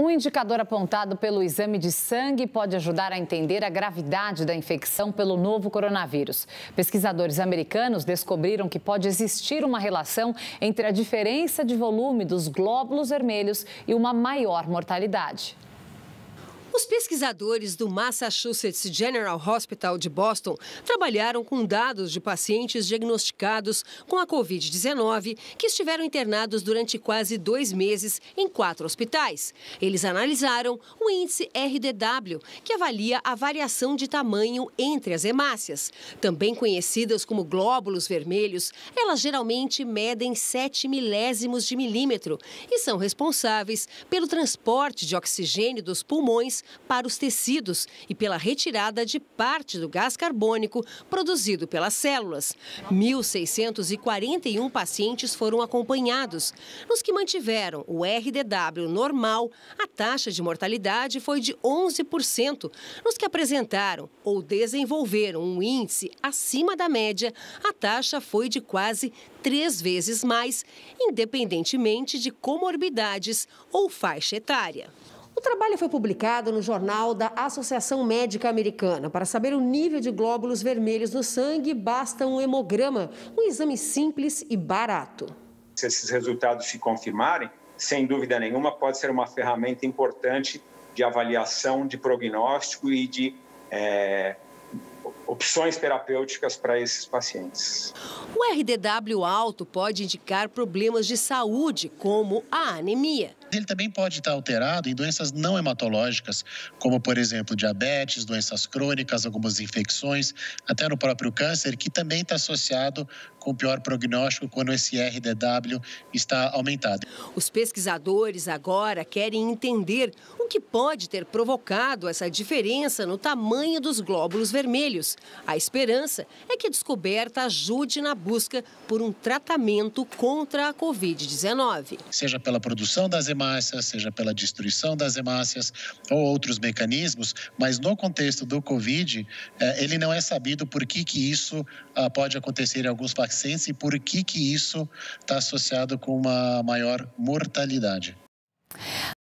Um indicador apontado pelo exame de sangue pode ajudar a entender a gravidade da infecção pelo novo coronavírus. Pesquisadores americanos descobriram que pode existir uma relação entre a diferença de volume dos glóbulos vermelhos e uma maior mortalidade. Os pesquisadores do Massachusetts General Hospital de Boston trabalharam com dados de pacientes diagnosticados com a Covid-19 que estiveram internados durante quase dois meses em quatro hospitais. Eles analisaram o índice RDW, que avalia a variação de tamanho entre as hemácias. Também conhecidas como glóbulos vermelhos, elas geralmente medem 7 milésimos de milímetro e são responsáveis pelo transporte de oxigênio dos pulmões para os tecidos e pela retirada de parte do gás carbônico produzido pelas células. 1.641 pacientes foram acompanhados. Nos que mantiveram o RDW normal, a taxa de mortalidade foi de 11%. Nos que apresentaram ou desenvolveram um índice acima da média, a taxa foi de quase três vezes mais, independentemente de comorbidades ou faixa etária. O trabalho foi publicado no jornal da Associação Médica Americana. Para saber o nível de glóbulos vermelhos no sangue, basta um hemograma, um exame simples e barato. Se esses resultados se confirmarem, sem dúvida nenhuma, pode ser uma ferramenta importante de avaliação, de prognóstico e de é, opções terapêuticas para esses pacientes. O RDW alto pode indicar problemas de saúde, como a anemia. Ele também pode estar alterado em doenças não hematológicas, como, por exemplo, diabetes, doenças crônicas, algumas infecções, até no próprio câncer, que também está associado com pior prognóstico quando esse RDW está aumentado. Os pesquisadores agora querem entender o que pode ter provocado essa diferença no tamanho dos glóbulos vermelhos vermelhos. A esperança é que a descoberta ajude na busca por um tratamento contra a Covid-19. Seja pela produção das hemácias, seja pela destruição das hemácias ou outros mecanismos, mas no contexto do Covid, eh, ele não é sabido por que, que isso ah, pode acontecer em alguns pacientes e por que, que isso está associado com uma maior mortalidade.